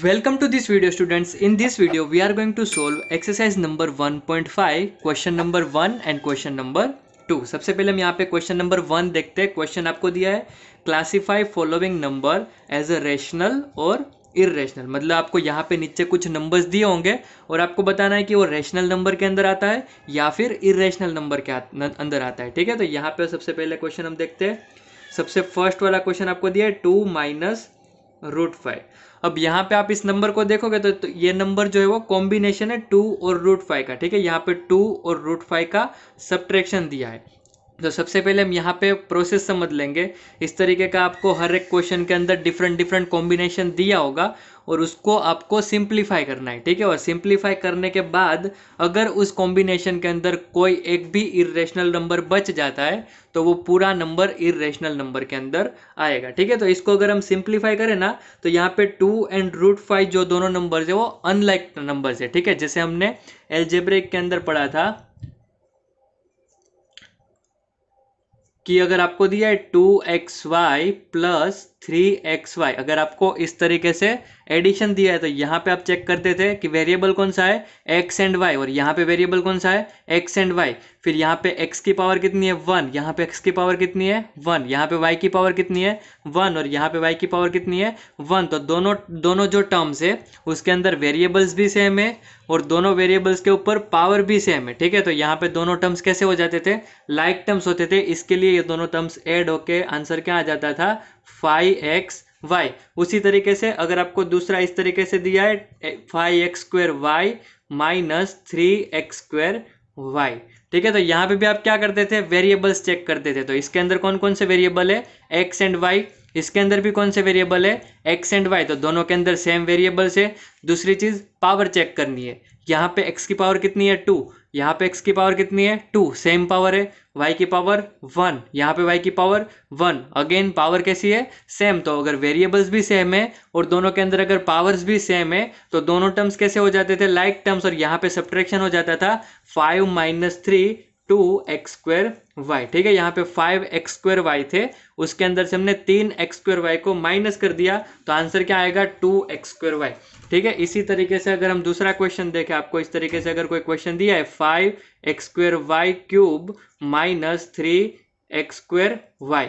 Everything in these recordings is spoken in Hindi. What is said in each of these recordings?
Welcome to this video students. In this video we are going to solve exercise number 1.5 question number 1 and question number 2. सबसे पहले हम यहाँ पे क्वेश्चन नंबर 1 देखते हैं क्वेश्चन आपको दिया है classify following number as a rational और इरेशनल मतलब आपको यहाँ पे नीचे कुछ नंबर्स दिए होंगे और आपको बताना है कि वो रेशनल नंबर के अंदर आता है या फिर इरेशनल नंबर के अंदर आता है ठीक है तो यहाँ पे सबसे पहले क्वेश्चन हम देखते हैं सबसे फर्स्ट वाला क्वेश्चन आपको दिया है टू माइनस रूट फाइव अब यहाँ पे आप इस नंबर को देखोगे तो, तो ये नंबर जो है वो कॉम्बिनेशन है टू और रूट फाइव का ठीक है यहाँ पे टू और रूट फाइव का सब्ट्रैक्शन दिया है तो सबसे पहले हम यहाँ पे प्रोसेस समझ लेंगे इस तरीके का आपको हर एक क्वेश्चन के अंदर डिफरेंट डिफरेंट कॉम्बिनेशन दिया होगा और उसको आपको सिंप्लीफाई करना है ठीक है और सिंप्लीफाई करने के बाद अगर उस कॉम्बिनेशन के अंदर कोई एक भी इरेशनल नंबर बच जाता है तो वो पूरा नंबर इरेशनल नंबर के अंदर आएगा ठीक है तो इसको अगर हम सिंप्लीफाई करें ना तो यहाँ पे टू एंड रूट फाइव जो दोनों नंबर है वो अनलाइक नंबर है ठीक है जैसे हमने एलजेब्रेक के अंदर पढ़ा था कि अगर आपको दिया है two x Y plus three X Y अगर आपको इस तरीके से एडिशन दिया है तो यहाँ पे आप चेक करते थे कि वेरिएबल कौन सा है एक्स एंड वाई और यहाँ पे वेरिएबल कौन सा है एक्स एंड वाई फिर यहाँ पे एक्स की पावर कितनी है वन यहाँ पे एक्स की पावर कितनी है वन यहाँ पे वाई की पावर कितनी है वन और यहाँ पे वाई की पावर कितनी है वन तो दोनों दोनों जो टर्म्स है उसके अंदर वेरिएबल्स भी सेम है और दोनों वेरिएबल्स के ऊपर पावर भी सेम है ठीक है तो यहाँ पे दोनों टर्म्स कैसे हो जाते थे लाइक like टर्म्स होते थे इसके लिए ये दोनों टर्म्स एड होके आंसर क्या आ जाता था फाइव एक्स वाई उसी तरीके से अगर आपको दूसरा इस तरीके से दिया है five X square Y minus three X square Y ठीक है तो यहाँ पे भी आप क्या करते थे वेरिएबल्स चेक करते थे तो इसके अंदर कौन कौन से वेरिएबल है एक्स एंड वाई इसके अंदर भी कौन से वेरिएबल है एक्स एंड वाई तो दोनों के अंदर सेम वेरिएबल्स है दूसरी चीज़ पावर चेक करनी है यहाँ पे एक्स की पावर कितनी है टू यहाँ पे एक्स की पावर कितनी है टू सेम पावर है वाई की पावर वन यहाँ पे वाई की पावर वन अगेन पावर कैसी है सेम तो अगर वेरिएबल्स भी सेम है और दोनों के अंदर अगर पावर्स भी सेम है तो दोनों टर्म्स कैसे हो जाते थे लाइक like टर्म्स और यहाँ पे सब्ट्रैक्शन हो जाता था five minus three two X square Y ठीक है यहाँ पे फाइव एक्स स्क्वायर वाई थे उसके अंदर से हमने तीन एक्स स्क्र वाई को माइनस कर दिया तो आंसर क्या आएगा टू एक्स स्क्र वाई ठीक है इसी तरीके से अगर हम दूसरा क्वेश्चन देखें आपको इस तरीके से अगर कोई क्वेश्चन दिया है five X square Y cube minus three X square Y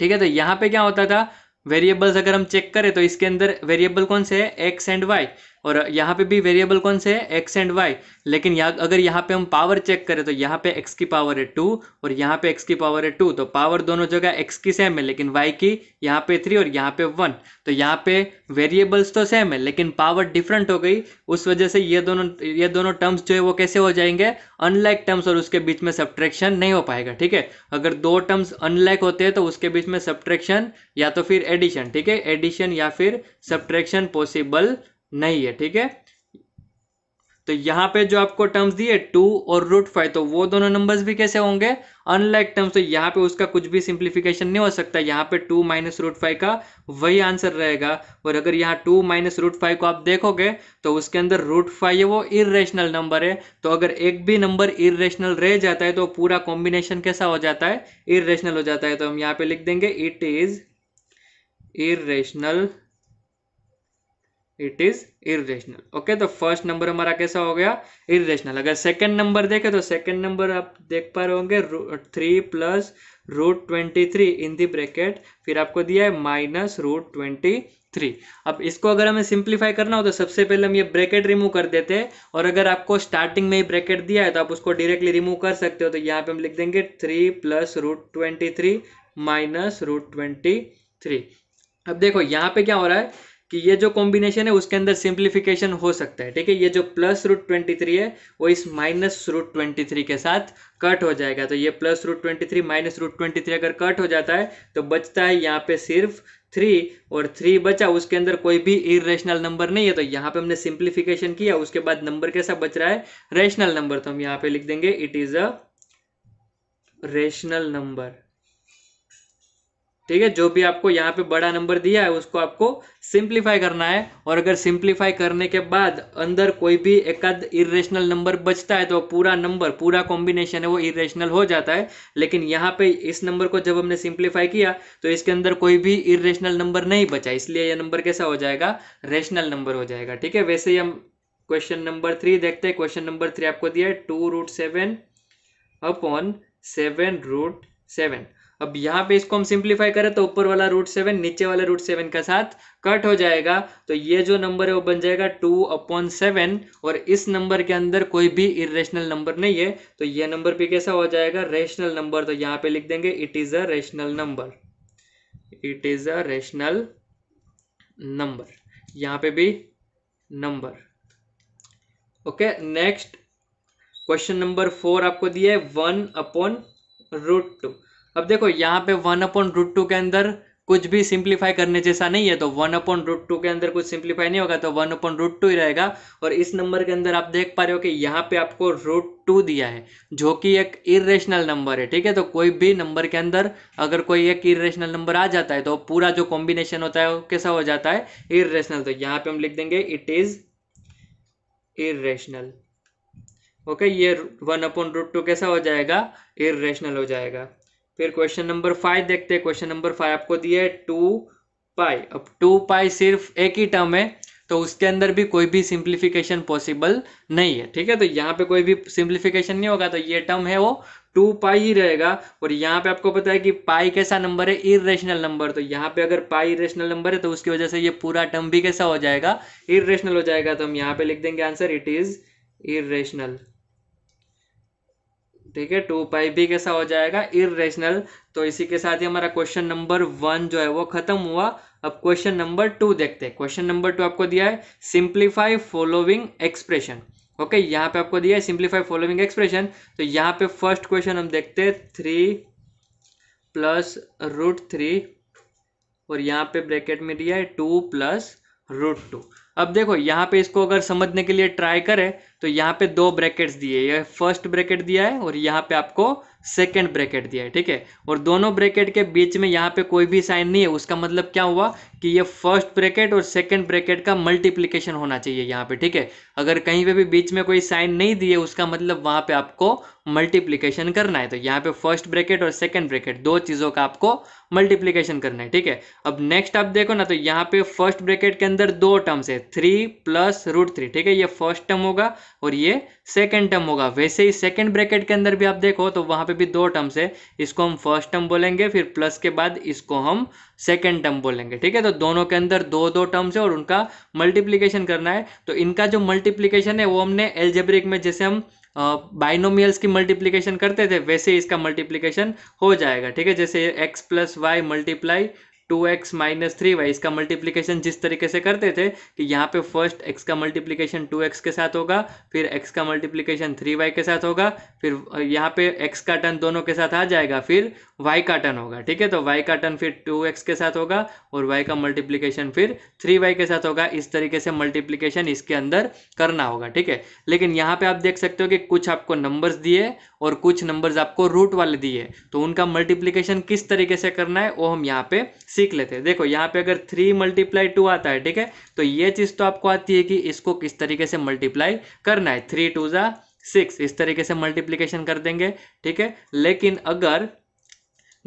ठीक है तो यहाँ पे क्या होता था वेरिएबल्स अगर हम चेक करें तो इसके अंदर वेरिएबल कौन से है एक्स एंड वाई और यहाँ पे भी वेरिएबल कौन से है एक्स एंड वाई लेकिन या, अगर यहाँ पे हम पावर चेक करें तो यहाँ पे एक्स की पावर है टू और यहाँ पे एक्स की पावर है टू तो पावर दोनों जगह एक्स की सेम है लेकिन वाई की यहाँ पे थ्री और यहाँ पे वन तो यहाँ पे वेरिएबल्स तो सेम है लेकिन पावर डिफरेंट हो गई उस वजह से ये दोनों ये दोनों टर्म्स जो है वो कैसे हो जाएंगे अनलाइक टर्म्स और उसके बीच में सब्ट्रैक्शन नहीं हो पाएगा ठीक है अगर दो टर्म्स अनलाइक होते हैं तो उसके बीच में सब्ट्रैक्शन या तो फिर एडिशन ठीक है एडिशन या फिर सब्ट्रैक्शन पॉसिबल नहीं है ठीक है तो यहाँ पे जो आपको टर्म्स दिए टू और रूट फाइव तो वो दोनों नंबर्स भी कैसे होंगे अनलाइक टर्म्स तो यहाँ पे उसका कुछ भी सिंप्लीफिकेशन नहीं हो सकता यहाँ पे टू माइनस रूट फाइव का वही आंसर रहेगा और अगर यहाँ टू माइनस रूट फाइव को आप देखोगे तो उसके अंदर रूट फाइव है वो इरेशनल नंबर है तो अगर एक भी नंबर इरेशनल रह जाता है तो पूरा कॉम्बिनेशन कैसा हो जाता है इरेशनल हो जाता है तो हम यहाँ पे लिख देंगे it is irrational it is irrational okay तो फर्स्ट नंबर हमारा कैसा हो गया इेशनल अगर सेकेंड नंबर देखें तो सेकेंड नंबर आप देख पा रहे होंगे three plus root twenty three in the bracket फिर आपको दिया है माइनस रूट ट्वेंटी थ्री अब इसको अगर हमें सिंप्लीफाई करना हो तो सबसे पहले हम ये ब्रैकेट रिमूव कर देते हैं और अगर आपको स्टार्टिंग में ही ब्रैकेट दिया है तो आप उसको डायरेक्टली रिमूव कर सकते हो तो यहाँ पे हम लिख देंगे three plus root twenty three minus root twenty three अब देखो यहाँ पे क्या हो रहा है कि ये जो कॉम्बिनेशन है उसके अंदर सिंप्लीफिकेशन हो सकता है ठीक है ये जो प्लस रूट ट्वेंटी थ्री है वो इस माइनस रूट ट्वेंटी थ्री के साथ कट हो जाएगा तो ये plus root twenty three minus root twenty three अगर कट हो जाता है तो बचता है यहाँ पे सिर्फ थ्री और थ्री बचा उसके अंदर कोई भी इरेशनल नंबर नहीं है तो यहाँ पे हमने सिंप्लीफिकेशन किया उसके बाद नंबर कैसा बच रहा है रेशनल नंबर तो हम यहाँ पे लिख देंगे it is a rational number ठीक है जो भी आपको यहाँ पे बड़ा नंबर दिया है उसको आपको सिंप्लीफाई करना है और अगर सिंप्लीफाई करने के बाद अंदर कोई भी एक इरेशनल नंबर बचता है तो पूरा नंबर पूरा कॉम्बिनेशन है वो इरेशनल हो जाता है लेकिन यहाँ पे इस नंबर को जब हमने सिंप्लीफाई किया तो इसके अंदर कोई भी इरेशनल नंबर नहीं बचा इसलिए यह नंबर कैसा हो जाएगा रेशनल नंबर हो जाएगा ठीक है वैसे ही हम क्वेश्चन नंबर थ्री देखते हैं क्वेश्चन नंबर थ्री आपको दिया है two root seven upon seven root seven अब यहाँ पे इसको हम सिंप्लीफाई करें तो ऊपर वाला रूट सेवन नीचे वाला रूट सेवन का साथ कट हो जाएगा तो ये जो नंबर है वो बन जाएगा टू अपॉन सेवन और इस नंबर के अंदर कोई भी इरेशनल नंबर नहीं है तो ये नंबर भी कैसा हो जाएगा रेशनल नंबर तो यहाँ पे लिख देंगे it is a rational number it is a rational number यहाँ पे भी number okay next question number four आपको दिया है वन अपॉन रूट टू अब देखो यहाँ पे वन अपॉन रूट टू के अंदर कुछ भी सिंप्लीफाई करने जैसा नहीं है तो वन अपॉन रूट टू के अंदर कुछ सिंप्लीफाई नहीं होगा तो वन अपॉन रूट टू ही रहेगा और इस नंबर के अंदर आप देख पा रहे हो कि यहाँ पे आपको रूट टू दिया है जो कि एक इरेशनल नंबर है ठीक है तो कोई भी नंबर के अंदर अगर कोई एक इरेशनल नंबर आ जाता है तो पूरा जो कॉम्बिनेशन होता है वो कैसा हो जाता है इरेशनल तो यहाँ पे हम लिख देंगे इट इज इरेशनल ओके ये वन अपॉन रूट टू कैसा हो जाएगा इरेशनल हो जाएगा फिर क्वेश्चन नंबर फाइव देखते हैं क्वेश्चन नंबर फाइव आपको दिया है टू पाई अब टू पाई सिर्फ एक ही टर्म है तो उसके अंदर भी कोई भी सिंप्लीफिकेशन पॉसिबल नहीं है ठीक है तो यहाँ पे कोई भी सिंप्लीफिकेशन नहीं होगा तो ये टर्म है वो टू पाई ही रहेगा और यहाँ पे आपको पता है कि पाई कैसा नंबर है इरेशनल नंबर तो यहाँ पे अगर पाई इेशनल नंबर है तो उसकी वजह से ये पूरा टर्म भी कैसा हो जाएगा इरेशनल हो जाएगा तो हम यहाँ पे लिख देंगे आंसर इट इज इेशनल ठीक है टू पाई भी कैसा हो जाएगा इरेशनल तो इसी के साथ ही हमारा क्वेश्चन नंबर वन जो है वो खत्म हुआ अब क्वेश्चन नंबर टू देखते हैं क्वेश्चन नंबर टू आपको दिया है सिंप्लीफाई फॉलोइंग एक्सप्रेशन ओके यहाँ पे आपको दिया है सिंप्लीफाई फॉलोइंग एक्सप्रेशन तो यहाँ पे फर्स्ट क्वेश्चन हम देखते हैं थ्री प्लस रूट थ्री और यहाँ पे ब्रैकेट में दिया है टू प्लस रूट टू अब देखो यहाँ पे इसको अगर समझने के लिए ट्राई करें तो यहाँ पे दो ब्रैकेट्स दिए ये फर्स्ट ब्रैकेट दिया है और यहाँ पे आपको सेकंड ब्रैकेट दिया है ठीक है और दोनों ब्रैकेट के बीच में यहाँ पे कोई भी साइन नहीं है उसका मतलब क्या हुआ कि ये फर्स्ट ब्रैकेट और सेकंड ब्रैकेट का मल्टीप्लिकेशन होना चाहिए यहाँ पे ठीक है अगर कहीं पे भी बीच में कोई साइन नहीं दिए उसका मतलब वहाँ पे आपको मल्टीप्लिकेशन करना है तो यहाँ पे फर्स्ट ब्रैकेट और सेकेंड ब्रैकेट दो चीज़ों का आपको मल्टीप्लीकेशन करना है ठीक है अब नेक्स्ट आप देखो ना तो यहाँ पे फर्स्ट ब्रैकेट के अंदर दो टर्म्स है थ्री प्लस रूट थ्री ठीक है ये फर्स्ट टर्म होगा और ये सेकेंड टर्म होगा वैसे ही सेकेंड ब्रैकेट के अंदर भी आप देखो तो वहाँ पे भी दो टर्म्स है इसको हम फर्स्ट टर्म बोलेंगे फिर प्लस के बाद इसको हम सेकेंड टर्म बोलेंगे ठीक है तो दोनों के अंदर दो दो टर्म्स है और उनका मल्टीप्लीकेशन करना है तो इनका जो मल्टीप्लीकेशन है वो हमने एल्जेब्रिक में जैसे हम बाइनोमियल्स uh, की मल्टीप्लीकेशन करते थे वैसे इसका मल्टीप्लीकेशन हो जाएगा ठीक है जैसे x plus y multiply two x minus three y इसका मल्टीप्लीकेशन जिस तरीके से करते थे कि यहाँ पे फर्स्ट x का मल्टीप्लीकेशन टू एक्स के साथ होगा फिर x का मल्टीप्लीकेशन थ्री वाई के साथ होगा फिर यहाँ पे x का टर्न दोनों के साथ आ जाएगा फिर y का टर्न होगा ठीक है तो y का टर्न फिर टू एक्स के साथ होगा और y का मल्टीप्लीकेशन फिर थ्री वाई के साथ होगा इस तरीके से मल्टीप्लीकेशन इसके अंदर करना होगा ठीक है लेकिन यहाँ पे आप देख सकते हो कि कुछ आपको नंबर्स दिए और कुछ नंबर्स आपको रूट वाले दिए तो उनका मल्टीप्लीकेशन किस तरीके से करना है वो हम यहाँ पे सीख लेते हैं देखो यहाँ पे अगर थ्री मल्टीप्लाई टू आता है ठीक है तो ये चीज़ तो आपको आती है कि इसको किस तरीके से मल्टीप्लाई करना है थ्री टू ज़ा सिक्स इस तरीके से मल्टीप्लीकेशन कर देंगे ठीक है लेकिन अगर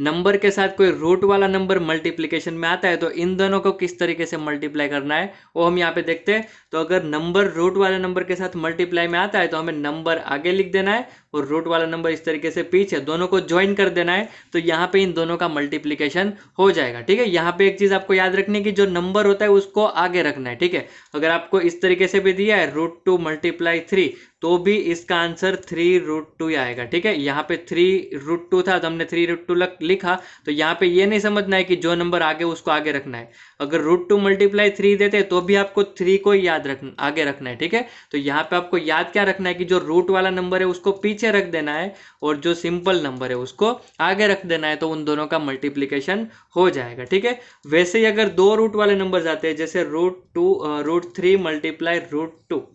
नंबर के साथ कोई रूट वाला नंबर मल्टीप्लीकेशन में आता है तो इन दोनों को किस तरीके से मल्टीप्लाई करना है वो हम यहाँ पे देखते हैं तो अगर नंबर रूट वाले नंबर के साथ मल्टीप्लाई में आता है तो हमें नंबर आगे लिख देना है और रूट वाला नंबर इस तरीके से पीछे दोनों को ज्वाइन कर देना है तो यहाँ पे इन दोनों का मल्टीप्लीकेशन हो जाएगा ठीक है यहाँ पे एक चीज़ आपको याद रखने की जो नंबर होता है उसको आगे रखना है ठीक है अगर आपको इस तरीके से भी दिया है रूट टू मल्टीप्लाई थ्री तो भी इसका आंसर थ्री रूट टू ही आएगा ठीक है यहाँ पे थ्री रूट टू था तो हमने थ्री रूट टू लिखा तो यहाँ पे ये नहीं समझना है कि जो नंबर आगे उसको आगे रखना है अगर रूट टू मल्टीप्लाई थ्री देते तो भी आपको थ्री को याद रखना आगे रखना है ठीक है तो यहाँ पे आपको याद क्या रखना है कि जो रूट वाला नंबर है उसको पीछे रख देना है और जो सिंपल नंबर है उसको आगे रख देना है तो उन दोनों का मल्टीप्लीकेशन हो जाएगा ठीक है वैसे ही अगर दो रूट वाले नंबर आते हैं जैसे root two root three multiply root two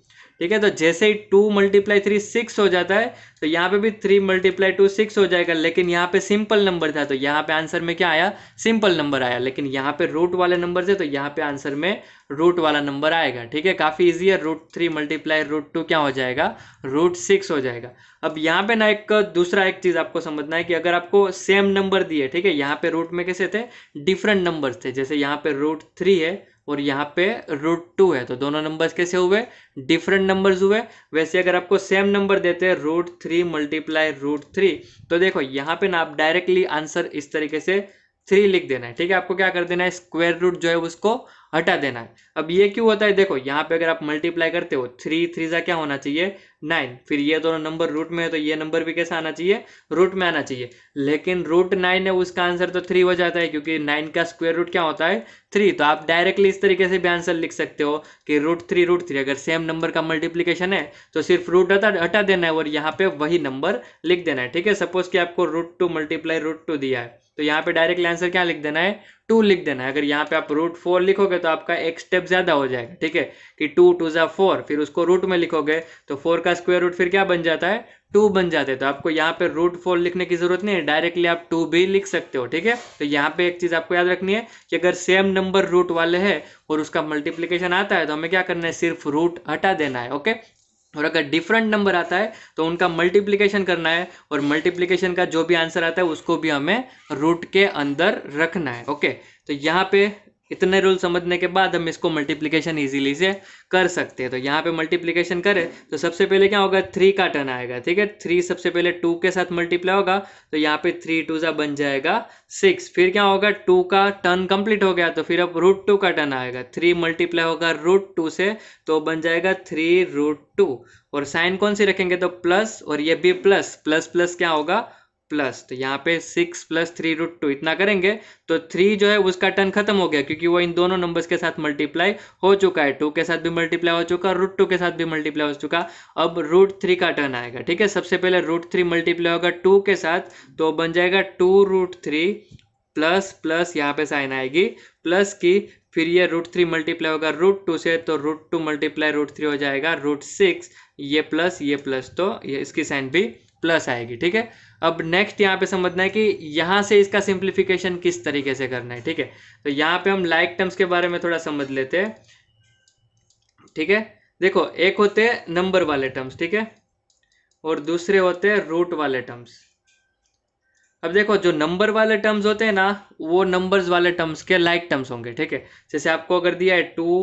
ठीक है तो जैसे ही टू मल्टीप्लाई थ्री सिक्स हो जाता है तो यहाँ पे भी थ्री मल्टीप्लाई टू सिक्स हो जाएगा लेकिन यहाँ पे सिंपल नंबर था तो यहाँ पे आंसर में क्या आया सिंपल नंबर आया लेकिन यहाँ पे रूट वाले नंबर थे तो यहाँ पे आंसर में रूट वाला नंबर आएगा ठीक है काफ़ी ईजी है root three multiply root two क्या हो जाएगा रूट सिक्स हो जाएगा अब यहाँ पे ना एक दूसरा एक चीज़ आपको समझना है कि अगर आपको सेम नंबर दिए ठीक है यहाँ पे रूट में कैसे थे डिफरेंट नंबर थे जैसे यहाँ पे रूट थ्री है और यहाँ पे रूट टू है तो दोनों नंबर्स कैसे हुए डिफरेंट नंबर्स हुए वैसे अगर आपको सेम नंबर देते हैं root three multiply root three तो देखो यहाँ पे ना आप डायरेक्टली आंसर इस तरीके से थ्री लिख देना है ठीक है आपको क्या कर देना है स्क्वायर रूट जो है उसको हटा देना है अब ये क्यों होता है देखो यहाँ पे अगर आप मल्टीप्लाई करते हो थ्री थ्री सा क्या होना चाहिए नाइन फिर ये दोनों नंबर रूट में है तो ये नंबर भी कैसा आना चाहिए रूट में आना चाहिए लेकिन रूट नाइन है उसका आंसर तो थ्री हो जाता है क्योंकि नाइन का स्क्वेयर रूट क्या होता है थ्री तो आप डायरेक्टली इस तरीके से भी आंसर लिख सकते हो कि रूट थ्री रूट थ्री अगर सेम नंबर का मल्टीप्लीकेशन है तो सिर्फ रूट हटा हटा देना है और यहाँ पे वही नंबर लिख देना है ठीक है सपोज कि आपको root two multiply root two दिया है तो यहाँ पे डायरेक्टली आंसर क्या लिख देना है टू लिख देना है अगर यहाँ पे आप रूट फोर लिखोगे तो आपका एक स्टेप ज़्यादा हो जाएगा ठीक है कि टू टू ज़ा फोर फिर उसको रूट में लिखोगे तो फोर का स्क्वायर रूट फिर क्या बन जाता है टू बन जाते हैं तो आपको यहाँ पे रूट फोर लिखने की ज़रूरत नहीं है डायरेक्टली आप टू भी लिख सकते हो ठीक है तो यहाँ पे एक चीज़ आपको याद रखनी है कि अगर सेम नंबर रूट वाले है और उसका मल्टीप्लीकेशन आता है तो हमें क्या करना है सिर्फ रूट हटा देना है ओके और अगर डिफरेंट नंबर आता है तो उनका मल्टीप्लिकेशन करना है और मल्टीप्लिकेशन का जो भी आंसर आता है उसको भी हमें रूट के अंदर रखना है ओके तो यहाँ पे इतने रूल समझने के बाद हम इसको मल्टीप्लिकेशन इजीली से कर सकते हैं तो यहाँ पे मल्टीप्लिकेशन करें तो सबसे पहले क्या होगा थ्री का टर्न आएगा ठीक है थ्री सबसे पहले टू के साथ मल्टीप्लाई होगा तो यहाँ पे थ्री टू सा बन जाएगा सिक्स फिर क्या होगा टू का टर्न कंप्लीट हो गया तो फिर अब रूट टू का टर्न आएगा थ्री मल्टीप्लाई होगा रूट टू से तो बन जाएगा थ्री रूट टू और साइन कौन सी रखेंगे तो प्लस और ये भी प्लस प्लस प्लस क्या होगा प्लस तो यहाँ पे six plus three root two इतना करेंगे तो थ्री जो है उसका टर्न खत्म हो गया क्योंकि वो इन दोनों नंबर्स के साथ मल्टीप्लाई हो चुका है टू के साथ भी मल्टीप्लाई हो चुका है रूट टू के साथ भी मल्टीप्लाई हो चुका अब रूट थ्री का टर्न आएगा ठीक है सबसे पहले रूट थ्री मल्टीप्लाई होगा टू के साथ तो बन जाएगा two root three plus plus यहाँ पे साइन आएगी प्लस की फिर ये रूट थ्री मल्टीप्लाई होगा रूट टू से तो root two multiply root three हो जाएगा रूट सिक्स ये प्लस ये प्लस तो ये इसकी साइन भी प्लस आएगी ठीक है अब नेक्स्ट यहाँ पे समझना है कि यहाँ से इसका सिंप्लीफिकेशन किस तरीके से करना है ठीक है तो यहाँ पे हम लाइक टर्म्स के बारे में थोड़ा समझ लेते हैं ठीक है देखो एक होते हैं नंबर वाले टर्म्स ठीक है और दूसरे होते हैं रूट वाले टर्म्स अब देखो जो नंबर वाले टर्म्स होते हैं ना वो नंबर्स वाले टर्म्स के लाइक टर्म्स होंगे ठीक है जैसे आपको अगर दिया है टू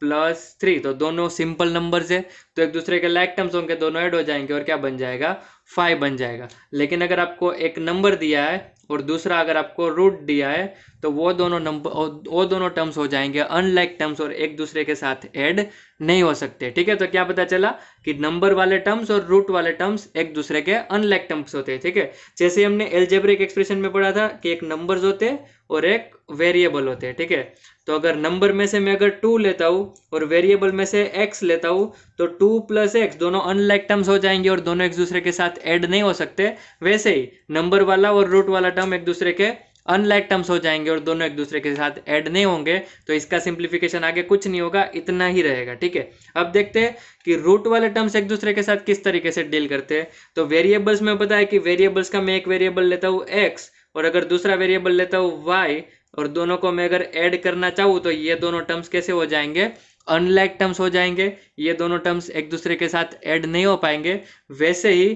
प्लस थ्री तो दोनों सिंपल नंबर्स है तो एक दूसरे के लाइक टर्म्स होंगे दोनों ऐड हो जाएंगे और क्या बन जाएगा फाइव बन जाएगा लेकिन अगर आपको एक नंबर दिया है और दूसरा अगर आपको रूट दिया है तो वो दोनों नंबर वो दोनों टर्म्स हो जाएंगे अनलाइक टर्म्स और एक दूसरे के साथ ऐड नहीं हो सकते ठीक है तो क्या पता चला कि नंबर वाले टर्म्स और रूट वाले टर्म्स एक दूसरे के अनलाइक टर्म्स होते हैं ठीक है जैसे हमने एलजेब्रिक एक्सप्रेशन में पढ़ा था कि एक नंबर होते और एक वेरिएबल होते हैं ठीक है तो अगर नंबर में से मैं अगर टू लेता हूँ और वेरिएबल में से एक्स लेता हूँ तो टू प्लस एक्स दोनों अनलाइक टर्म्स हो जाएंगे और दोनों एक दूसरे के साथ ऐड नहीं हो सकते वैसे ही नंबर वाला और रूट वाला टर्म एक दूसरे के अनलाइक टर्म्स हो जाएंगे और दोनों एक दूसरे के साथ ऐड नहीं होंगे तो इसका सिंप्लीफिकेशन आगे कुछ नहीं होगा इतना ही रहेगा ठीक है अब देखते हैं कि रूट वाले टर्म्स एक दूसरे के साथ किस तरीके से डील करते हैं तो वेरिएबल्स में पता है कि वेरिएबल्स का मैं एक वेरिएबल लेता हूँ एक्स और अगर दूसरा वेरिएबल लेता हूँ वाई और दोनों को मैं अगर ऐड करना चाहूँ तो ये दोनों टर्म्स कैसे हो जाएंगे अनलाइक टर्म्स हो जाएंगे ये दोनों टर्म्स एक दूसरे के साथ ऐड नहीं हो पाएंगे वैसे ही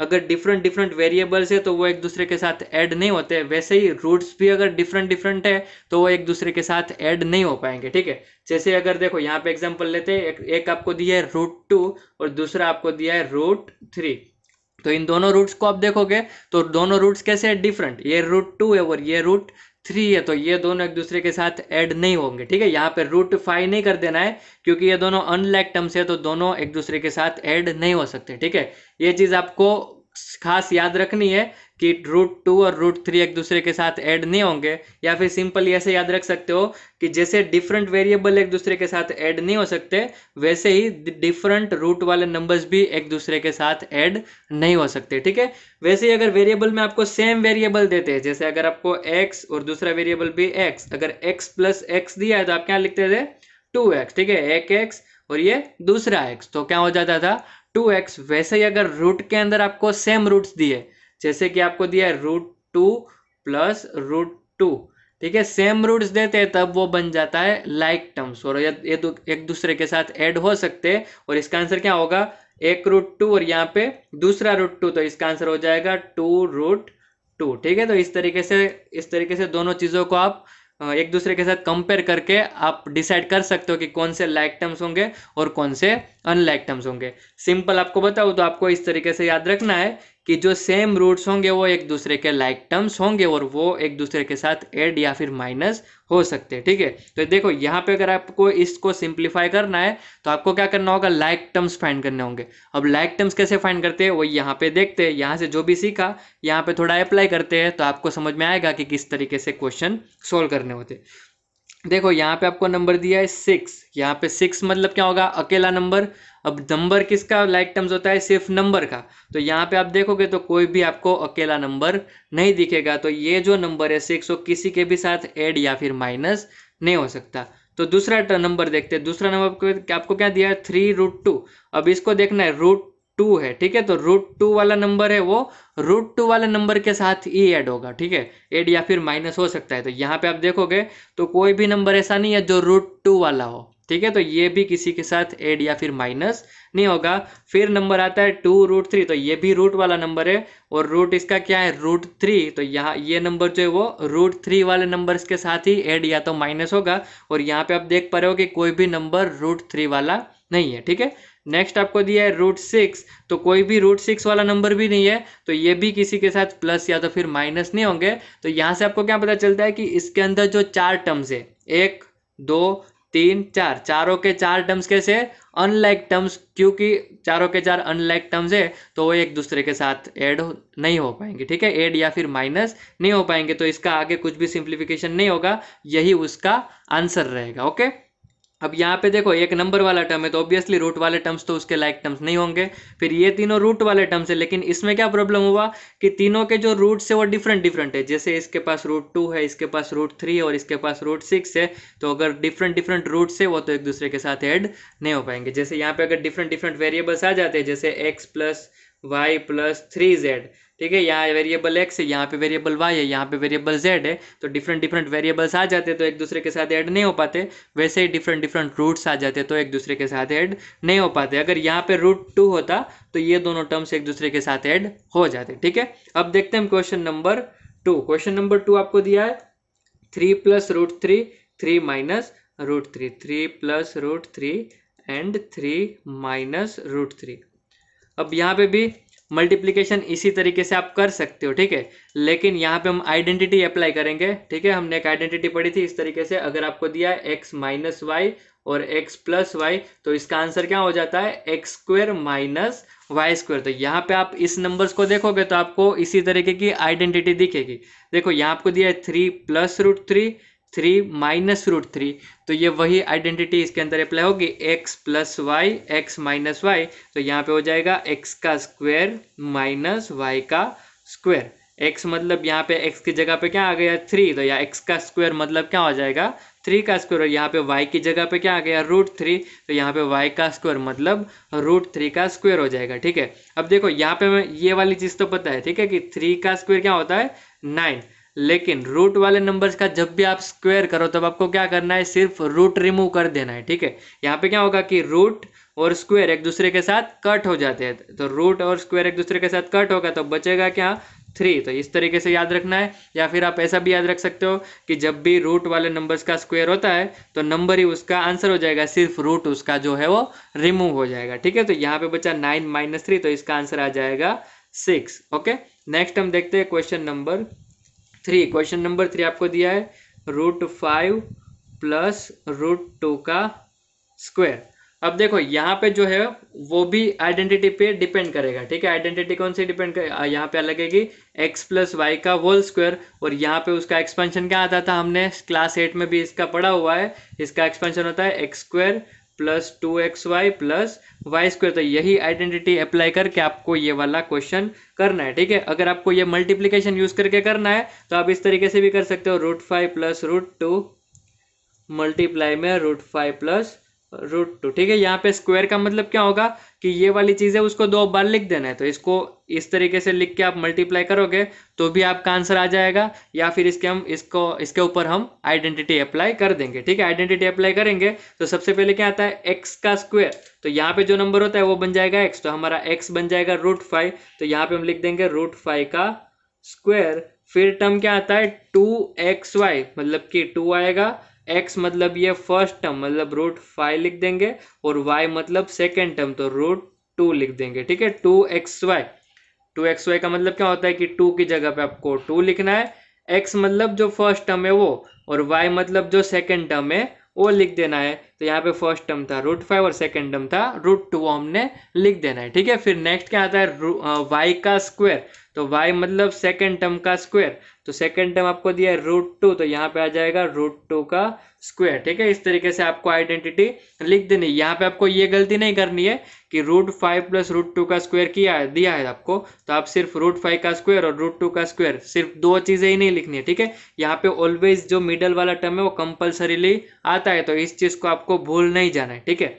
अगर डिफरेंट डिफरेंट वेरिएबल्स है तो वो एक दूसरे के साथ ऐड नहीं होते वैसे ही रूट्स भी अगर डिफरेंट डिफरेंट है तो वो एक दूसरे के साथ ऐड नहीं हो पाएंगे ठीक है जैसे अगर देखो यहाँ पे एग्जांपल लेते हैं एक, एक आपको दिया है रूट टू और दूसरा आपको दिया है रूट थ्री तो इन दोनों रूट्स को आप देखोगे तो दोनों रूट्स कैसे है डिफरेंट ये रूट टू है और ये रूट थ्री है तो ये दोनों एक दूसरे के साथ ऐड नहीं होंगे ठीक है यहाँ पे रूट फाइव नहीं कर देना है क्योंकि ये दोनों अनलैक टर्म्स है तो दोनों एक दूसरे के साथ ऐड नहीं हो सकते ठीक है ये चीज़ आपको खास याद रखनी है कि रूट टू और रूट थ्री एक दूसरे के साथ ऐड नहीं होंगे या फिर सिंपल ऐसे याद रख सकते हो कि जैसे डिफरेंट वेरिएबल एक दूसरे के साथ ऐड नहीं हो सकते वैसे ही डिफरेंट रूट वाले नंबर्स भी एक दूसरे के साथ ऐड नहीं हो सकते ठीक है वैसे ही अगर वेरिएबल में आपको सेम वेरिएबल देते हैं जैसे अगर आपको एक्स और दूसरा वेरिएबल भी एक्स अगर एक्स प्लस एक्स दिया है तो आप क्या लिखते थे टू एक्स ठीक है एक एक्स और ये दूसरा एक्स तो क्या हो जाता था टू एक्स वैसे ही अगर रूट के अंदर आपको सेम रूट्स दिए जैसे कि आपको दिया है root two plus root two ठीक है सेम रूट्स देते हैं तब वो बन जाता है लाइक टर्म्स और ये, एक दूसरे के साथ ऐड हो सकते हैं और इसका आंसर क्या होगा एक रूट टू और यहाँ पे दूसरा रूट टू तो इसका आंसर हो जाएगा टू रूट टू ठीक है तो इस तरीके से इस तरीके से दोनों चीज़ों को आप एक दूसरे के साथ कंपेयर करके आप डिसाइड कर सकते हो कि कौन से लाइक टर्म्स होंगे और कौन से अनलाइक टर्म्स होंगे सिंपल आपको बताऊँ तो आपको इस तरीके से याद रखना है कि जो सेम रूट्स होंगे वो एक दूसरे के लाइक टर्म्स होंगे और वो एक दूसरे के साथ एड या फिर माइनस हो सकते हैं ठीक है तो देखो यहाँ पे अगर आपको इसको सिंप्लीफाई करना है तो आपको क्या करना होगा लाइक टर्म्स फाइंड करने होंगे अब लाइक टर्म्स कैसे फाइंड करते हैं वो यहाँ पे देखते हैं यहाँ से जो भी सीखा यहाँ पे थोड़ा अप्लाई करते हैं तो आपको समझ में आएगा कि किस तरीके से क्वेश्चन सोल्व करने होते देखो यहाँ पे आपको नंबर दिया है सिक्स यहाँ पे सिक्स मतलब क्या होगा अकेला नंबर अब नंबर किसका लाइक टर्म्स होता है सिर्फ नंबर का तो यहाँ पे आप देखोगे तो कोई भी आपको अकेला नंबर नहीं दिखेगा तो ये जो नंबर है सिक्स वो किसी के भी साथ ऐड या फिर माइनस नहीं हो सकता तो दूसरा नंबर देखते हैं दूसरा नंबर आपको क्या दिया है थ्री रूट टू अब इसको देखना है रूट टू है ठीक है तो रूट टू वाला नंबर है वो रूट टू वाले नंबर के साथ ई e ऐड होगा ठीक है ऐड या फिर माइनस हो सकता है तो यहाँ पे आप देखोगे तो कोई भी नंबर ऐसा नहीं है जो रूट टू वाला हो ठीक है तो ये भी किसी के साथ एड या फिर माइनस नहीं होगा फिर नंबर आता है टू रूट थ्री तो ये भी रूट वाला नंबर है और रूट इसका क्या है रूट थ्री तो यहाँ ये नंबर जो है वो रूट थ्री वाले नंबर्स के साथ ही एड या तो माइनस होगा और यहाँ पे आप देख पा रहे हो कि कोई भी नंबर रूट थ्री वाला नहीं है ठीक है नेक्स्ट आपको दिया है रूट सिक्स तो कोई भी रूट सिक्स वाला नंबर भी नहीं है तो ये भी किसी के साथ प्लस या तो फिर माइनस नहीं होंगे तो यहाँ से आपको क्या पता चलता है कि इसके अंदर जो चार टर्म्स है एक दो तीन चार चारों के चार टर्म्स कैसे अनलाइक टर्म्स क्योंकि चारों के चार अनलाइक टर्म्स है तो वो एक दूसरे के साथ ऐड नहीं हो पाएंगे ठीक है ऐड या फिर माइनस नहीं हो पाएंगे तो इसका आगे कुछ भी सिंप्लीफिकेशन नहीं होगा यही उसका आंसर रहेगा ओके अब यहाँ पे देखो एक नंबर वाला टर्म है तो ऑब्वियसली रूट वाले टर्म्स तो उसके लाइक टर्म्स नहीं होंगे फिर ये तीनों रूट वाले टर्म्स है लेकिन इसमें क्या प्रॉब्लम हुआ कि तीनों के जो रूट्स है वो डिफरेंट डिफरेंट है जैसे इसके पास रूट टू है इसके पास रूट थ्री और इसके पास रूट सिक्स है तो अगर डिफरेंट डिफरेंट रूट्स है वो तो एक दूसरे के साथ एड नहीं हो पाएंगे जैसे यहाँ पे अगर डिफरेंट डिफरेंट वेरिएबल्स आ जाते हैं जैसे x plus y plus three z ठीक है यहाँ वेरिएबल एक्स है यहाँ पे वेरिएबल वाई है यहाँ पे वेरिएबल जेड है तो डिफरेंट डिफरेंट वेरिएबल्स आ जाते तो एक दूसरे के साथ ऐड नहीं हो पाते वैसे ही डिफरेंट डिफरेंट रूट्स आ जाते तो एक दूसरे के साथ ऐड नहीं हो पाते अगर यहाँ पे रूट टू होता तो ये दोनों टर्म्स एक दूसरे के साथ ऐड हो जाते ठीक है अब देखते हैं question number two question number two आपको दिया है three plus root three three minus root three three plus root three and three minus root three अब यहाँ पे भी मल्टीप्लीकेशन इसी तरीके से आप कर सकते हो ठीक है लेकिन यहाँ पे हम आइडेंटिटी अप्लाई करेंगे ठीक है हमने एक आइडेंटिटी पढ़ी थी इस तरीके से अगर आपको दिया है एक्स माइनस वाई और एक्स प्लस वाई तो इसका आंसर क्या हो जाता है x square minus y square तो यहाँ पे आप इस नंबर्स को देखोगे तो आपको इसी तरीके की आइडेंटिटी दिखेगी देखो यहाँ आपको दिया है three plus root three three minus root three तो ये वही आइडेंटिटी इसके अंदर अप्लाई होगी x plus y x minus y तो यहाँ पे हो जाएगा एक्स का स्क्वायर माइनस वाई का स्क्वायर एक्स मतलब यहाँ पे एक्स की जगह पे क्या आ गया थ्री तो यहाँ एक्स का स्क्वायर मतलब क्या हो जाएगा थ्री का स्क्वायर और यहाँ पे वाई की जगह पे क्या आ गया रूट थ्री तो यहाँ पे वाई का स्क्वायर मतलब रूट थ्री का स्क्वायर हो जाएगा ठीक है अब देखो यहाँ पे मैं ये वाली चीज़ तो पता है ठीक है कि थ्री का स्क्वायर क्या होता है नाइन लेकिन रूट वाले नंबर्स का जब भी आप स्क्वेयर करो तब आपको क्या करना है सिर्फ रूट रिमूव कर देना है ठीक है यहाँ पे क्या होगा कि रूट और स्क्वेयर एक दूसरे के साथ कट हो जाते हैं तो रूट और स्क्वेयर एक दूसरे के साथ कट होगा तो बचेगा क्या थ्री तो इस तरीके से याद रखना है या फिर आप ऐसा भी याद रख सकते हो कि जब भी रूट वाले नंबर्स का स्क्वायर होता है तो नंबर ही उसका आंसर हो जाएगा सिर्फ रूट उसका जो है वो रिमूव हो जाएगा ठीक है तो यहाँ पे बचा नाइन माइनस थ्री तो इसका आंसर आ जाएगा सिक्स ओके नेक्स्ट हम देखते हैं question number three question number three आपको दिया है root five plus root two का स्क्वायर अब देखो यहाँ पे जो है वो भी आइडेंटिटी पे डिपेंड करेगा ठीक है आइडेंटिटी कौन सी डिपेंड करे यहाँ पे लगेगी एक्स प्लस वाई का होल स्क्वायर और यहाँ पे उसका एक्सपेंशन क्या आता था हमने क्लास एट में भी इसका पढ़ा हुआ है इसका एक्सपेंशन होता है x square plus two x Y plus y square तो यही आइडेंटिटी अप्लाई करके आपको ये वाला क्वेश्चन करना है ठीक है अगर आपको ये मल्टीप्लीकेशन यूज करके करना है तो आप इस तरीके से भी कर सकते हो root five plus root two multiply में root five plus root two ठीक है यहाँ पे स्क्वायर का मतलब क्या होगा कि ये वाली चीज़ है उसको दो बार लिख देना है तो इसको इस तरीके से लिख के आप मल्टीप्लाई करोगे तो भी आपका आंसर आ जाएगा या फिर इसके हम इसको इसके ऊपर हम आइडेंटिटी अप्लाई कर देंगे ठीक है आइडेंटिटी अप्लाई करेंगे तो सबसे पहले क्या आता है एक्स का स्क्वेयर तो यहाँ पे जो नंबर होता है वो बन जाएगा एक्स तो हमारा एक्स बन जाएगा रूट फाइव तो यहाँ पे हम लिख देंगे रूट फाइव का स्क्वेयर फिर टर्म क्या आता है टू एक्स वाई मतलब कि टू आएगा एक्स मतलब ये फर्स्ट टर्म मतलब रूट फाइव लिख देंगे और वाई मतलब सेकेंड टर्म तो रूट टू लिख देंगे ठीक है two x y two x y का मतलब क्या होता है कि टू की जगह पे आपको टू लिखना है एक्स मतलब जो फर्स्ट टर्म है वो और वाई मतलब जो सेकेंड टर्म है वो लिख देना है तो यहाँ पे फर्स्ट टर्म था रूट फाइव और सेकेंड टर्म था रूट टू हमने लिख देना है ठीक है फिर नेक्स्ट क्या आता है वाई का स्क्वायर तो y मतलब सेकेंड टर्म का स्क्वायर तो सेकेंड टर्म आपको दिया है रूट टू तो यहाँ पे आ जाएगा रूट टू का स्क्वायर ठीक है इस तरीके से आपको आइडेंटिटी लिख देनी यहाँ पे आपको ये गलती नहीं करनी है कि root five plus root two का स्क्वायर किया है दिया है आपको तो आप सिर्फ रूट फाइव का स्क्वायर और रूट टू का स्क्वायर सिर्फ दो चीज़ें ही नहीं लिखनी है ठीक है यहाँ पे ऑलवेज जो मिडल वाला टर्म है वो कंपल्सरीली आता है तो इस चीज़ को आपको भूल नहीं जाना है ठीक है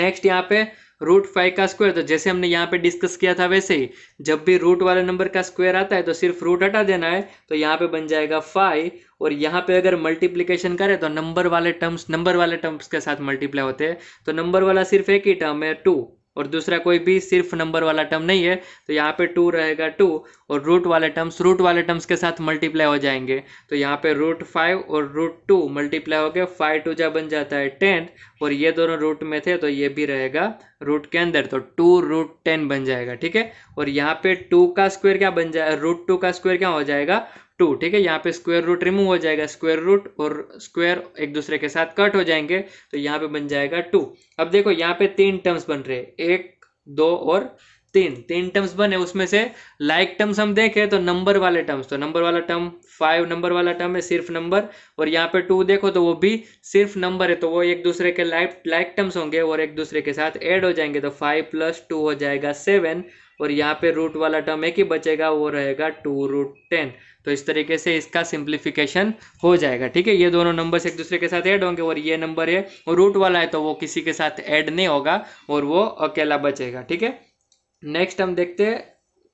नेक्स्ट यहाँ पे रूट फाइव का स्क्वायर तो जैसे हमने यहाँ पे डिस्कस किया था वैसे ही जब भी रूट वाले नंबर का स्क्वायर आता है तो सिर्फ रूट हटा देना है तो यहाँ पे बन जाएगा फाइव और यहाँ पे अगर मल्टीप्लीकेशन करें तो नंबर वाले टर्म्स नंबर वाले टर्म्स के साथ मल्टीप्लाई होते हैं तो नंबर वाला सिर्फ एक ही टर्म है टू और दूसरा कोई भी सिर्फ नंबर वाला टर्म नहीं है तो यहाँ पे टू रहेगा टू और रूट वाले टर्म्स रूट वाले टर्म्स के साथ मल्टीप्लाई हो जाएंगे तो यहाँ पे रूट फाइव और रूट टू मल्टीप्लाई हो गया फाइव टू जा बन जाता है टेन और ये दोनों रूट में थे तो ये भी रहेगा रूट के अंदर तो टू रूट टेन बन जाएगा ठीक है और यहाँ पे टू का स्क्वायर क्या बन जाए रूट टू का स्क्वायर क्या हो जाएगा टू ठीक है यहाँ पे स्क्वायर रूट रिमूव हो जाएगा स्क्वायर रूट और स्क्वायर एक दूसरे के साथ कट हो जाएंगे तो यहाँ पे बन जाएगा टू अब देखो यहाँ पे तीन टर्म्स बन रहे हैं एक दो और तीन तीन टर्म्स बने उसमें से लाइक like टर्म्स हम देखें तो नंबर वाले टर्म्स तो नंबर वाला टर्म फाइव नंबर वाला टर्म है सिर्फ नंबर और यहाँ पे टू देखो तो वो भी सिर्फ नंबर है तो वो एक दूसरे के लाइक लाइक टर्म्स होंगे और एक दूसरे के साथ ऐड हो जाएंगे तो फाइव प्लस टू हो जाएगा सेवन और यहाँ पे रूट वाला टर्म एक ही बचेगा वो रहेगा टू रूट टेन तो इस तरीके से इसका सिंप्लीफिकेशन हो जाएगा ठीक है ये दोनों नंबर्स एक दूसरे के साथ ऐड होंगे और ये नंबर है और रूट वाला है तो वो किसी के साथ ऐड नहीं होगा और वो अकेला बचेगा ठीक है नेक्स्ट हम देखते हैं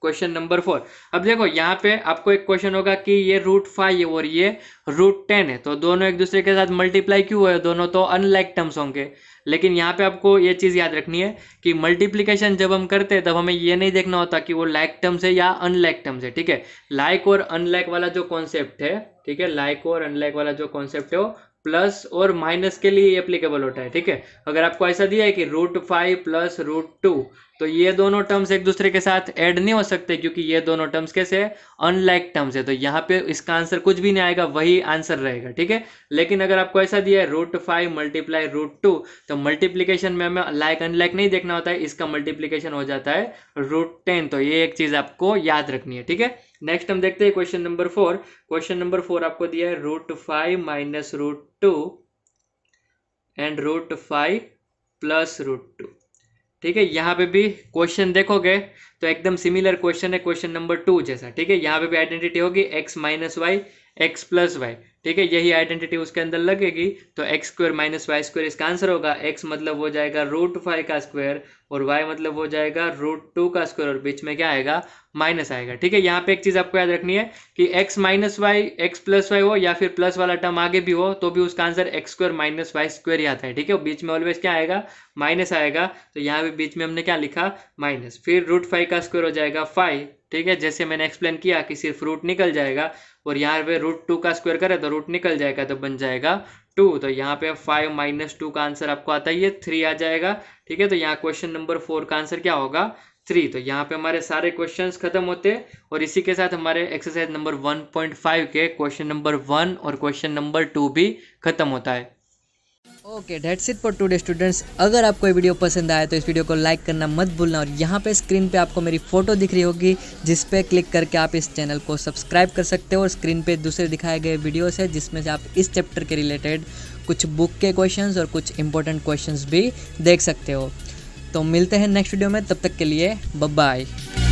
क्वेश्चन नंबर फोर अब देखो यहाँ पे आपको एक क्वेश्चन होगा कि ये रूट फाइव और ये रूट टेन है तो दोनों एक दूसरे के साथ मल्टीप्लाई क्यों हुए दोनों तो अनलाइक टर्म्स होंगे लेकिन यहाँ पे आपको ये चीज़ याद रखनी है कि मल्टीप्लीकेशन जब हम करते हैं तब हमें ये नहीं देखना होता कि वो लाइक टर्म्स है या अनलाइक टर्म्स है ठीक है लाइक और अनलाइक वाला जो कॉन्सेप्ट है ठीक है लाइक और अनलाइक वाला जो कॉन्सेप्ट है वो प्लस और माइनस के लिए एप्लीकेबल होता है ठीक है अगर आपको ऐसा दिया है कि root five plus root two तो ये दोनों टर्म्स एक दूसरे के साथ ऐड नहीं हो सकते क्योंकि ये दोनों टर्म्स कैसे है अनलाइक टर्म्स है तो यहाँ पे इसका आंसर कुछ भी नहीं आएगा वही आंसर रहेगा ठीक है लेकिन अगर आपको ऐसा दिया है root five multiply root two तो मल्टीप्लीकेशन में हमें लाइक अनलाइक नहीं देखना होता है इसका मल्टीप्लीकेशन हो जाता है रूट टेन तो ये एक चीज़ आपको याद रखनी है ठीक है नेक्स्ट हम देखते हैं question number four question number four आपको दिया है root five minus root two and root five plus root two ठीक है यहाँ पे भी क्वेश्चन देखोगे तो एकदम सिमिलर क्वेश्चन है क्वेश्चन नंबर टू जैसा ठीक है यहाँ पे भी आइडेंटिटी होगी x minus y x plus y ठीक है यही आइडेंटिटी उसके अंदर लगेगी तो x square minus y square इसका आंसर होगा एक्स मतलब हो जाएगा रूट फाइव का स्क्वायर और वाई मतलब हो जाएगा रूट टू का स्क्वायर और बीच में क्या आएगा माइनस आएगा ठीक है यहाँ पे एक चीज़ आपको याद रखनी है कि x minus y x plus y हो या फिर प्लस वाला टर्म आगे भी हो तो भी उसका answer x square minus y square ही आता है ठीक है बीच में ऑलवेज क्या आएगा माइनस आएगा तो यहाँ भी बीच में हमने क्या लिखा माइनस फिर रूट फाइव का स्क्वायर हो जाएगा फाइव ठीक है जैसे मैंने एक्सप्लेन किया कि सिर्फ रूट निकल जाएगा और यहाँ पे रूट टू का स्क्वायर करें तो रूट निकल जाएगा तो बन जाएगा टू तो यहाँ पे फाइव माइनस टू का आंसर आपको आता ही है थ्री आ जाएगा ठीक है तो यहाँ क्वेश्चन नंबर फोर का आंसर क्या होगा थ्री तो यहाँ पे हमारे सारे क्वेश्चन खत्म होते हैं और इसी के साथ हमारे exercise number one point five के क्वेश्चन नंबर वन और क्वेश्चन नंबर टू भी खत्म होता है okay that's it for today students अगर आपको ये वीडियो पसंद आया तो इस वीडियो को लाइक करना मत भूलना और यहाँ पे स्क्रीन पे आपको मेरी फोटो दिख रही होगी जिस पे क्लिक करके आप इस चैनल को सब्सक्राइब कर सकते हो और स्क्रीन पे दूसरे दिखाए गए वीडियोस है जिसमें से आप इस चैप्टर के रिलेटेड कुछ बुक के क्वेश्चन और कुछ इंपॉर्टेंट क्वेश्चन भी देख सकते हो तो मिलते हैं नेक्स्ट वीडियो में तब तक के लिए बब्बाई